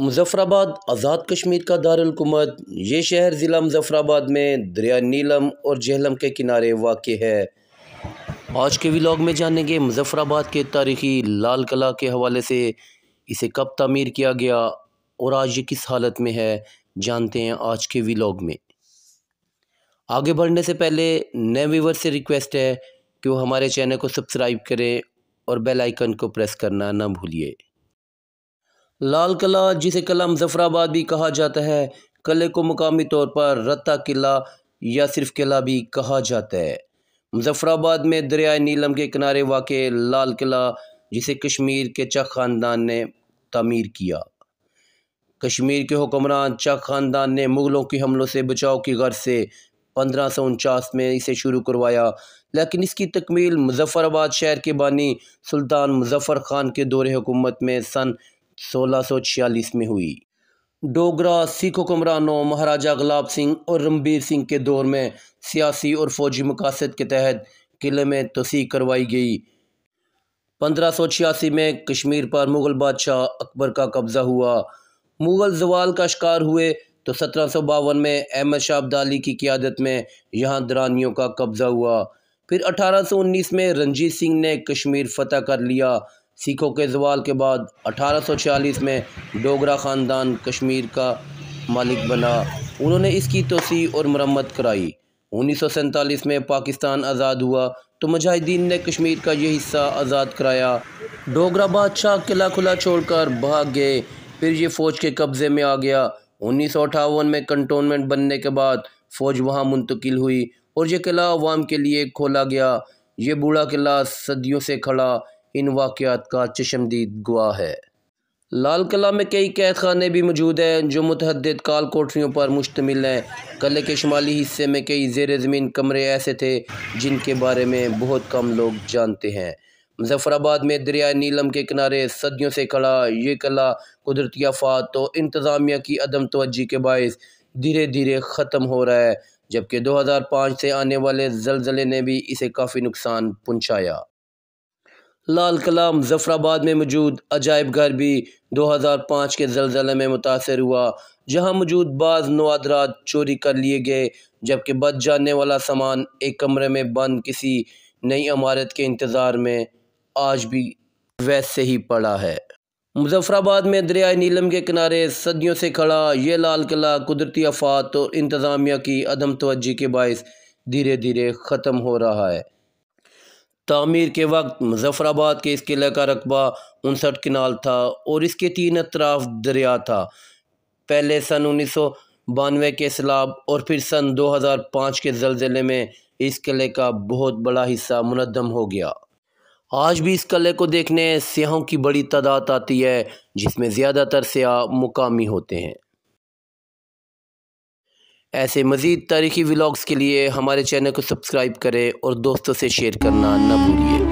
मुजफ़राबाद आज़ाद कश्मीर का दारकूमत ये शहर ज़िला मुजफ़राबाद में दरिया नीलम और जहलम के किनारे वाक़ है आज के व्लॉग में जानेंगे मुजफ़राबाद के तारीख़ी लाल कला के हवाले से इसे कब तमीर किया गया और आज ये किस हालत में है जानते हैं आज के व्लॉग में आगे बढ़ने से पहले नए व्यूवर से रिक्वेस्ट है कि वो हमारे चैनल को सब्सक्राइब करें और बेल आइकन को प्रेस करना ना भूलिए लाल किला जिसे किला मुजफ़राबाद भी कहा जाता है कले को मुकामी तौर पर रत्ता किला या सिर्फ किला भी कहा जाता है मुजफ़राबाद में दरियाए नीलम के किनारे वाक़ लाल किला जिसे कश्मीर के चक ख़ानदान ने तमीर किया कश्मीर के हुक्मरान चक ख़ानदान ने मुग़लों के हमलों से बचाव की गर्ज से पंद्रह सौ उनचास में इसे शुरू करवाया लेकिन इसकी तकमील मुजफ़राबाद शहर के बानी सुल्तान मुजफ़र खान के दौरे हुकूमत में सन 1646 में हुई डोगरा सिख हुक्मरानों महाराजा गुलाब सिंह और रणबीर सिंह के दौर में सियासी और फौजी मकासद के तहत किले में तोसी करवाई गई पंद्रह में कश्मीर पर मुग़ल बादशाह अकबर का कब्ज़ा हुआ मुग़ल जवाल का शिकार हुए तो सत्रह में अहमद शाह अब्दाली की क्यादत में यहां दरानियों का कब्ज़ा हुआ फिर 1819 में रंजीत सिंह ने कश्मीर फतह कर लिया सिखों के जवाल के बाद 1846 में डोगरा ख़ानदान कश्मीर का मालिक बना उन्होंने इसकी तोसी और मरम्मत कराई उन्नीस में पाकिस्तान आज़ाद हुआ तो मुजाहिदीन ने कश्मीर का यह हिस्सा आज़ाद कराया डोगरा बादशाह किला खुला छोड़कर भाग गए फिर ये फ़ौज के कब्ज़े में आ गया उन्नीस में कंटोनमेंट बनने के बाद फ़ौज वहाँ मुंतकिल हुई और ये किला अवाम के लिए खोला गया ये बूढ़ा किला सदियों से खड़ा इन वाक़ात का चश्मदीद गवाह है लाल किला में कई कैद खाने भी मौजूद हैं जो मतहद काल कोठरीों पर मुश्तमिल हैं कले के शुमाली हिस्से में कई जेर ज़मीन कमरे ऐसे थे जिनके बारे में बहुत कम लोग जानते हैं मुजफ्फराबाद में दरिया नीलम के किनारे सदियों से खड़ा ये किला कुदरती आफात तो इंतज़ामिया की अदम तोजी के बायस धीरे धीरे ख़त्म हो रहा है जबकि दो हज़ार पाँच से आने वाले जलजले ने भी इसे काफ़ी नुकसान पहुँचाया लाल कलाम जफराबाद में मौजूद अजायब घर भी 2005 के जलजले में मुतासर हुआ जहां मौजूद बाज़ नवादरात चोरी कर लिए गए जबकि बच जाने वाला सामान एक कमरे में बंद किसी नई इमारत के इंतज़ार में आज भी वैसे ही पड़ा है मुजफ्फराबाद में दरियाए नीलम के किनारे सदियों से खड़ा ये लाल किला कुदरती आफात और इंतज़ामिया की अदम तोज्जी के बायस धीरे धीरे ख़त्म हो रहा है तमीर के वक्त मुजफ़राबाद के इस किले का रकबा उनसठ किनाल था और इसके तीन अतराफ दरिया था पहले सन उन्नीस सौ बानवे के सैलाब और फिर सन दो हज़ार पाँच के जलजिले में इस किले का बहुत बड़ा हिस्सा मुनदम हो गया आज भी इस किले को देखने सियाहों की बड़ी तादाद आती है जिसमें ज़्यादातर सियाह मुकामी होते हैं ऐसे मज़ीद तारीखी व्लाग्स के लिए हमारे चैनल को सब्सक्राइब करें और दोस्तों से शेयर करना ना भूलिए